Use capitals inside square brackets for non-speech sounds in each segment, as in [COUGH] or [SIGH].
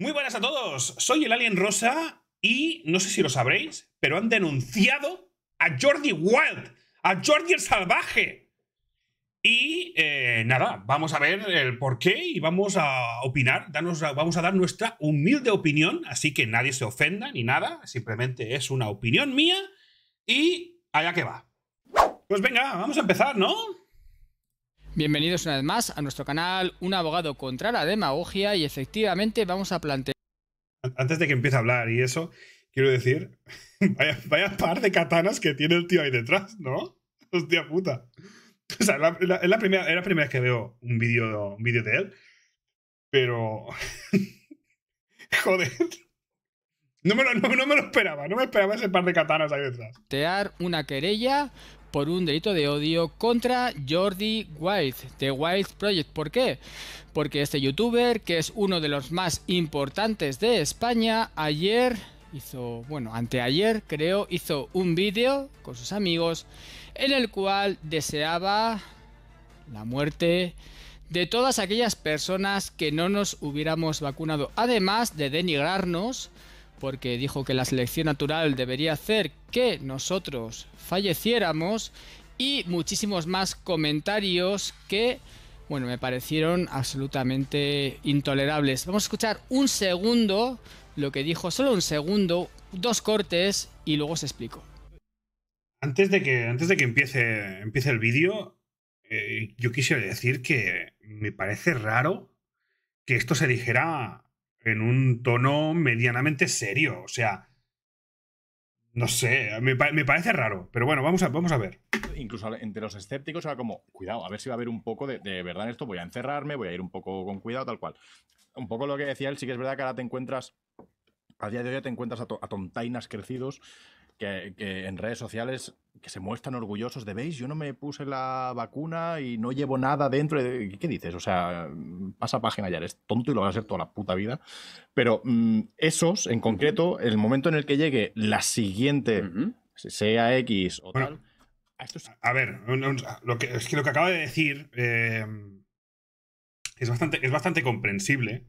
Muy buenas a todos, soy el Alien Rosa y no sé si lo sabréis, pero han denunciado a Jordi Wild, a Jordi el Salvaje. Y eh, nada, vamos a ver el por qué y vamos a opinar, vamos a dar nuestra humilde opinión, así que nadie se ofenda ni nada, simplemente es una opinión mía y allá que va. Pues venga, vamos a empezar, ¿no? Bienvenidos una vez más a nuestro canal Un abogado contra la demagogia y efectivamente vamos a plantear... Antes de que empiece a hablar y eso, quiero decir, [LAUGHS] vaya, par de katanas que tiene el tío ahí detrás, ¿no? Hostia puta. O sea, es, la primera, primera vez que veo un vídeo vídeo de él, pero... [LAUGHS] Joder. No me, lo, no, me, lo, esperaba, no me esperaba ese par de katanas ahí detrás. Tear una querella por un delito de odio contra Jordi Wild, The Wild Project. ¿Por qué? Porque este youtuber, que es uno de los más importantes de España, ayer hizo, bueno, anteayer creo, hizo un vídeo con sus amigos en el cual deseaba la muerte de todas aquellas personas que no nos hubiéramos vacunado, además de denigrarnos porque dijo que la selección natural debería hacer que nosotros falleciéramos y muchísimos más comentarios que, bueno, me parecieron absolutamente intolerables. Vamos a escuchar un segundo lo que dijo, solo un segundo, dos cortes y luego se explico. Antes de que, antes de que empiece, empiece el vídeo, eh, yo quisiera decir que me parece raro que esto se dijera en un tono medianamente serio. O sea, no sé, me, parece raro, pero bueno, vamos a, vamos a ver. Incluso entre los escépticos era como, cuidado, a ver si va a haber un poco de, verdad en esto, voy a encerrarme, voy a ir un poco con cuidado, tal cual. Un poco lo que decía él, sí que es verdad que ahora te encuentras, a día de hoy te encuentras a, a tontainas crecidos que, en redes sociales que se muestran orgullosos de, veis, yo no me puse la vacuna y no llevo nada dentro. ¿Qué dices? O sea, mm, pasa página ya, eres tonto y lo vas a hacer toda la puta vida. Pero mm, esos, en concreto, el momento en el que llegue la siguiente, sea X o tal... A ver, lo que, es que lo que acaba de decir em, es, bastante, es bastante comprensible.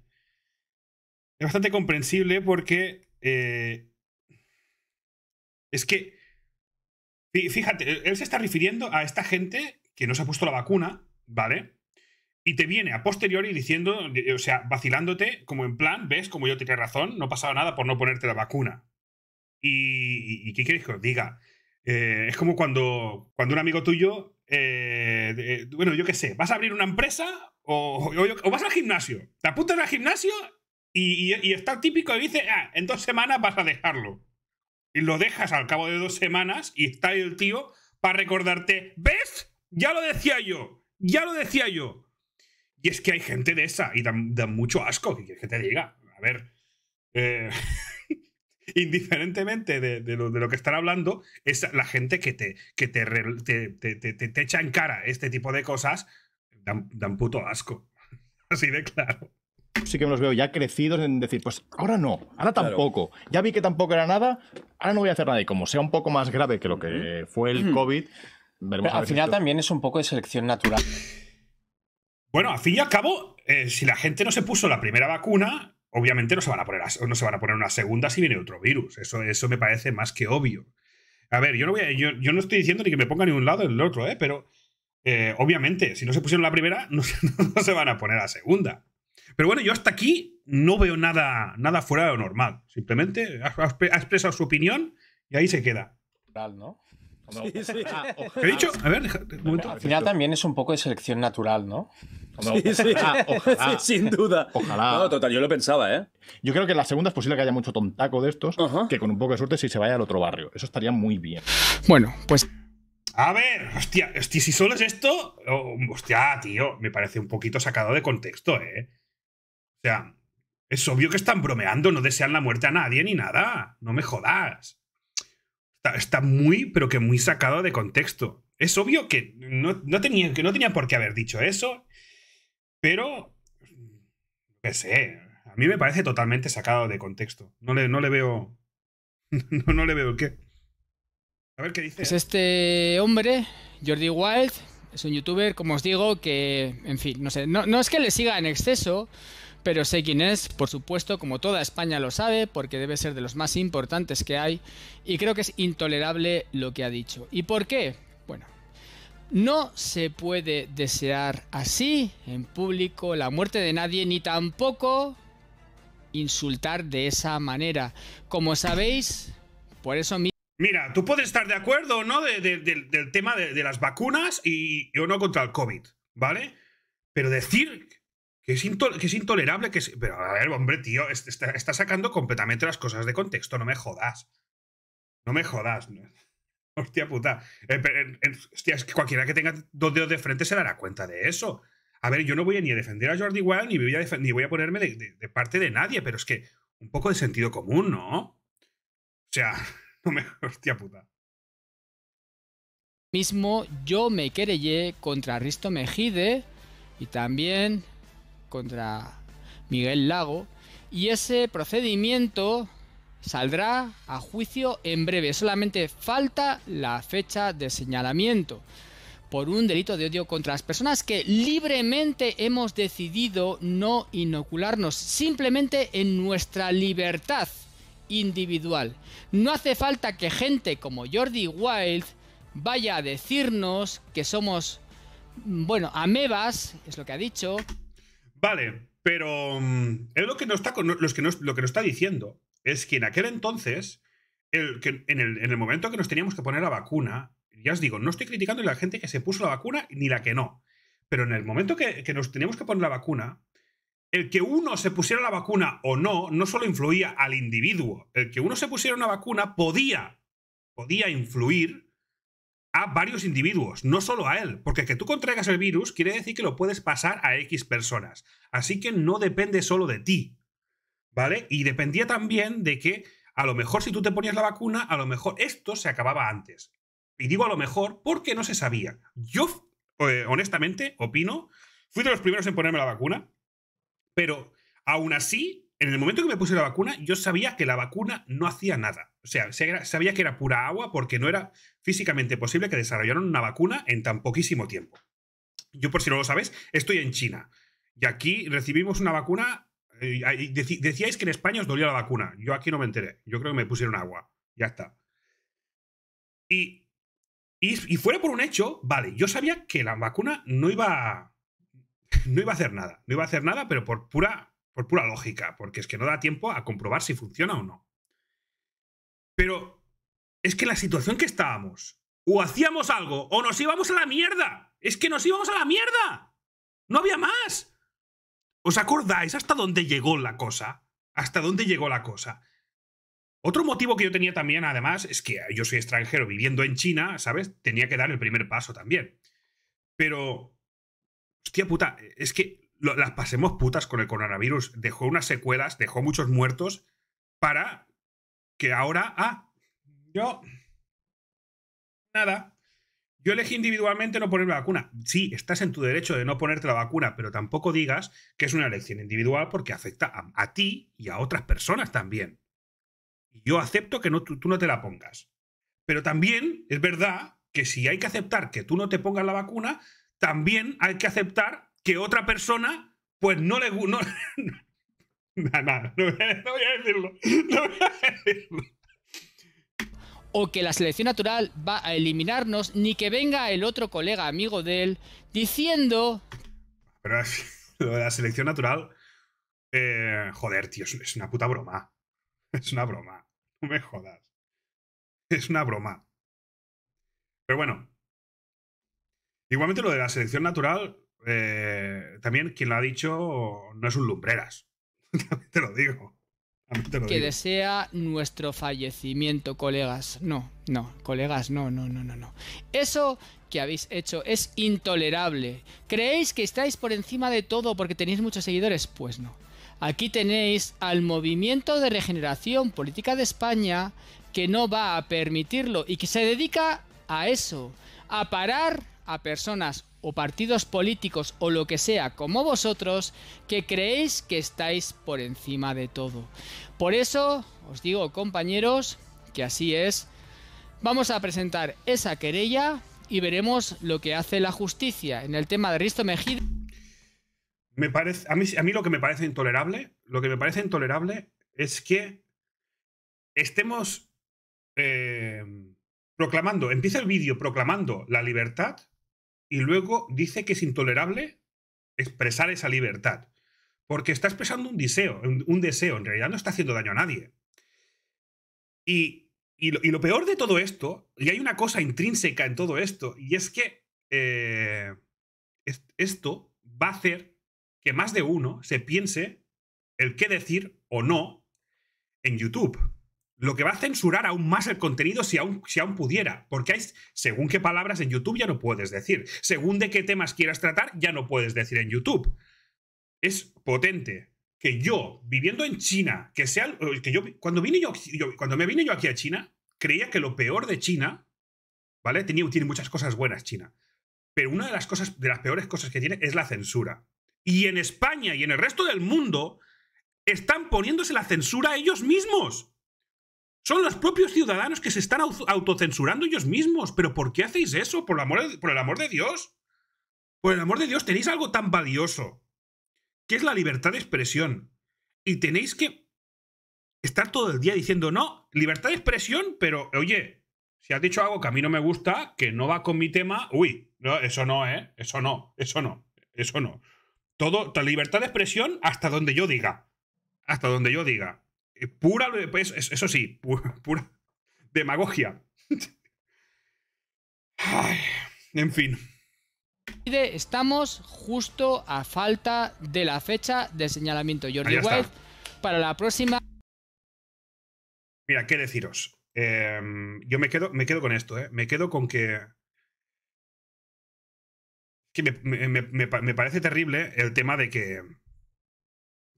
Es bastante comprensible porque eh, es que, fíjate, e, él se está refiriendo a esta gente que no se ha puesto la vacuna, ¿vale? Y te viene a posteriori diciendo, o sea, vacilándote, como en plan, ves, como yo tenía razón, no pasaba nada por no ponerte la vacuna. ¿Y, qué queréis que os diga? Eh, es como cuando, cuando un amigo tuyo, eh, bueno, yo qué sé, vas a abrir una empresa o, vas al gimnasio. Te apuntas al gimnasio y, está típico y dice, ah, en dos semanas vas a dejarlo. Y lo dejas al cabo de dos semanas y está el tío para recordarte, ¿ves? Ya lo decía yo, ya lo decía yo. Y es que hay gente de esa y dan, mucho asco, que que te diga? A ver, eh, [LAUGHS] indiferentemente de, lo, que están hablando, es la gente que te, que te, te, te, echa en cara este tipo de cosas, dan, puto asco. [LAUGHS] Así de claro sí que me los veo ya crecidos en decir, pues ahora no, ahora tampoco. Ya vi que tampoco era nada, ahora no voy a hacer nada y como sea un poco más grave que lo que fue el COVID, al final también es un poco de selección natural. Bueno, al fin y al cabo, eh, si la gente no se puso la primera vacuna, obviamente no se van a poner, no se van a poner una segunda si viene otro virus. Eso, eso me parece más que obvio. A ver, yo no, voy yo, no estoy diciendo ni que me ponga ni un lado ni el otro, ¿eh? pero eh, obviamente, si no se pusieron la primera, [LAUGHS] no, no, se van a poner la segunda. Pero bueno, yo hasta aquí no veo nada, nada fuera de lo normal. Simplemente ha, expresado su opinión y ahí se queda. Tal, ¿no? Sí, sí. Ah, he dicho? A ver, un momento. Al final también es un poco de selección natural, ¿no? Sí, sí, [LAUGHS] sin duda. Ojalá. total, yo lo pensaba, ¿eh? Yo creo que en la segunda es posible que haya mucho tontaco de estos, que con un poco de suerte si se vaya al otro barrio. Eso estaría muy bien. Bueno, pues. A ver, hostia, hostia si solo es esto. Oh, hostia, tío, me parece un poquito sacado de contexto, ¿eh? O sea, es obvio que están bromeando, no desean la muerte a nadie ni nada. No me jodas. Está, muy, pero que muy sacado de contexto. Es obvio que no, tenían tenía, que no tenía por qué haber dicho eso, pero... Que sé. A mí me parece totalmente sacado de contexto. No le, no le veo... [LAUGHS] no, le veo qué. A ver qué dice. Es pues este hombre, Jordi Wild, es un youtuber, como os digo, que, en fin, no sé, no, no es que le siga en exceso, pero sé quién es, por supuesto, como toda España lo sabe, porque debe ser de los más importantes que hay, y creo que es intolerable lo que ha dicho. ¿Y por qué? Bueno, no se puede desear así, en público, la muerte de nadie, ni tampoco insultar de esa manera. Como sabéis, por eso Mira, tú puedes estar de acuerdo no del tema de, las vacunas y, uno contra el COVID, ¿vale? Pero decir que es, intolerable, que Pero a ver, hombre, tío, está, sacando completamente las cosas de contexto, no me jodas. No me jodas. [LAUGHS] Hostia puta. Eh, hostia, es que cualquiera que tenga dos dedos de frente se dará cuenta de eso. A ver, yo no voy a ni a defender a Jordi Wild ni voy a, ni voy a ponerme de, parte de nadie, pero es que un poco de sentido común, ¿no? O sea, [LAUGHS] no me. Hostia puta. Mismo yo me querellé contra Risto Mejide y también contra Miguel Lago. Y ese procedimiento saldrá a juicio en breve. Solamente falta la fecha de señalamiento por un delito de odio contra las personas que libremente hemos decidido no inocularnos, simplemente en nuestra libertad individual. No hace falta que gente como Jordi Wild vaya a decirnos que somos, bueno, amebas, es lo que ha dicho, Vale, pero mm, es lo que nos está, los que lo que nos está diciendo es que en aquel entonces, el, que en, el, en momento que nos teníamos que poner la vacuna, ya os digo, no estoy criticando a la gente que se puso la vacuna ni la que no, pero en el momento que, que nos teníamos que poner la vacuna, el que uno se pusiera la vacuna o no, no solo influía al individuo, el que uno se pusiera una vacuna podía, podía influir a varios individuos, no solo a él, porque que tú contraigas el virus quiere decir que lo puedes pasar a X personas. Así que no depende solo de ti, ¿vale? Y dependía también de que a lo mejor si tú te ponías la vacuna, a lo mejor esto se acababa antes. Y digo a lo mejor porque no se sabía. Yo, eh, honestamente, opino, fui de los primeros en ponerme la vacuna, pero aún así en el momento que me puse la vacuna, yo sabía que la vacuna no hacía nada. O sea, sabía que era pura agua porque no era físicamente posible que desarrollaran una vacuna en tan poquísimo tiempo. Yo, por si no lo sabes, estoy en China. Y aquí recibimos una vacuna. Eh, decíais que en España os dolía la vacuna. Yo aquí no me enteré. Yo creo que me pusieron agua. Ya está. Y, y, y fuera por un hecho, vale, yo sabía que la vacuna no iba, [LAUGHS] no iba a hacer nada. No iba a hacer nada, pero por pura por pura lógica, porque es que no da tiempo a comprobar si funciona o no. Pero es que la situación que estábamos, o hacíamos algo, o nos íbamos a la mierda. Es que nos íbamos a la mierda. No había más. ¿Os acordáis hasta dónde llegó la cosa? ¿Hasta dónde llegó la cosa? Otro motivo que yo tenía también, además, es que yo soy extranjero viviendo en China, ¿sabes? Tenía que dar el primer paso también. Pero... Hostia puta, es que las pasemos putas con el coronavirus. Dejó unas secuelas, dejó muchos muertos para que ahora, ah, yo, nada, yo elegí individualmente no poner la vacuna. Sí, estás en tu derecho de no ponerte la vacuna, pero tampoco digas que es una elección individual porque afecta a, ti y a otras personas también. Y yo acepto que no, tú no te la pongas. Pero también es verdad que si hay que aceptar que tú no te pongas la vacuna, también hay que aceptar que otra persona, pues no le gusta. No, [LAUGHS] no, voy a decirlo. No voy a decirlo. O que la selección natural va a eliminarnos, ni que venga el otro colega amigo de él diciendo. Pero [LAUGHS] lo de la selección natural. Eh, joder, tío, es una puta broma. Es una broma. No me jodas. Es una broma. Pero bueno. Igualmente lo de la selección natural, eh, también quien lo ha dicho no es un lumbreras. [LAUGHS] te lo digo. que desea nuestro fallecimiento, colegas. No, no, colegas, no, no, no, no, no. Eso que habéis hecho es intolerable. ¿Creéis que estáis por encima de todo porque tenéis muchos seguidores? Pues no. Aquí tenéis al Movimiento de Regeneración Política de España que no va a permitirlo y que se dedica a eso, a parar a personas o partidos políticos o lo que sea como vosotros que creéis que estáis por encima de todo. Por eso os digo compañeros que así es. Vamos a presentar esa querella y veremos lo que hace la justicia en el tema de Risto Mejía. Me parece, a, mí, lo que me parece intolerable, lo que me parece intolerable es que estemos eh, proclamando, empieza el vídeo proclamando la libertad y luego dice que es intolerable expresar esa libertad. Porque está expresando un deseo, un deseo, en realidad no está haciendo daño a nadie. Y, lo, peor de todo esto, y hay una cosa intrínseca en todo esto, y es que eh, esto va a hacer que más de uno se piense el qué decir o no en YouTube lo que va a censurar aún más el contenido si aún, si pudiera, porque hay, según qué palabras en YouTube ya no puedes decir, según de qué temas quieras tratar ya no puedes decir en YouTube. Es potente que yo, viviendo en China, que sea, eh, que yo, cuando, vine yo, cuando me vine yo aquí a China, creía que lo peor de China, ¿vale? Tenía, tiene muchas cosas buenas China, pero una de las cosas, de las peores cosas que tiene es la censura. Y en España y en el resto del mundo están poniéndose la censura a ellos mismos. Son los propios ciudadanos que se están autocensurando ellos mismos. ¿Pero por qué hacéis eso? Por el, amor de, Dios. Por el amor de Dios, tenéis algo tan valioso, que es la libertad de expresión. Y tenéis que estar todo el día diciendo, no, libertad de expresión, pero oye, si has dicho algo que a mí no me gusta, que no va con mi tema, uy, no, eso no, ¿eh? Eso no, eso no, eso no. Todo, la libertad de expresión hasta donde yo diga. Hasta donde yo diga. Eh, pura, eh, pues, eso sí, [LAUGHS] pura, demagogia. [LAUGHS] en fin. Estamos justo a falta de la fecha de señalamiento Jordi White para la próxima. Mira, qué deciros. Em, yo me quedo, me quedo con esto, eh. Me quedo con que. Que me, me, me parece terrible el tema de que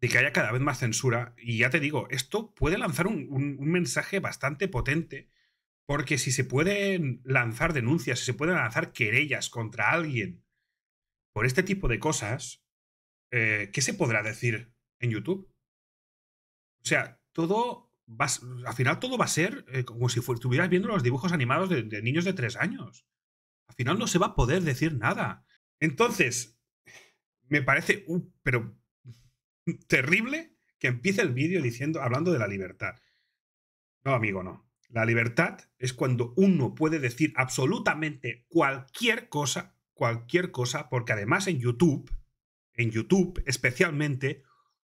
de que haya cada vez más censura. Y ya te digo, esto puede lanzar un, mensaje bastante potente, porque si se pueden lanzar denuncias, si se pueden lanzar querellas contra alguien por este tipo de cosas, eh, ¿qué se podrá decir en YouTube? O sea, todo al final todo va a ser eh, como si estuvieras viendo los dibujos animados de, niños de tres años. Al final no se va a poder decir nada. Entonces, me parece, uh, pero terrible que empiece el vídeo diciendo, hablando de la libertad. No, amigo, no. La libertad es cuando uno puede decir absolutamente cualquier cosa, cualquier cosa, porque además en YouTube, en YouTube especialmente,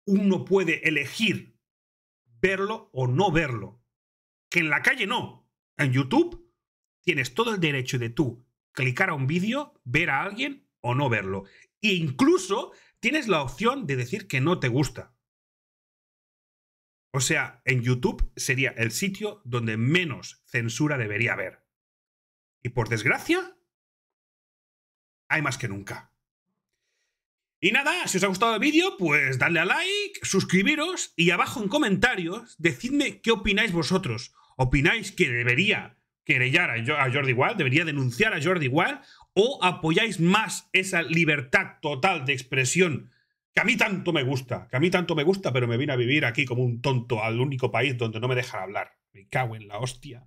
uno puede elegir verlo o no verlo. Que en la calle no. En YouTube tienes todo el derecho de tú clicar a un vídeo, ver a alguien o no verlo. E incluso tienes la opción de decir que no te gusta. O sea, en YouTube sería el sitio donde menos censura debería haber. Y por desgracia, hay más que nunca. Y nada, si os ha gustado el vídeo, pues dadle a like, suscribiros y abajo en comentarios decidme qué opináis vosotros. ¿Opináis que debería querellar a Jordi Wild, debería denunciar a Jordi Wild, o apoyáis más esa libertad total de expresión que a mí tanto me gusta, que a mí tanto me gusta, pero me vine a vivir aquí como un tonto al único país donde no me dejan hablar. Me cago en la hostia.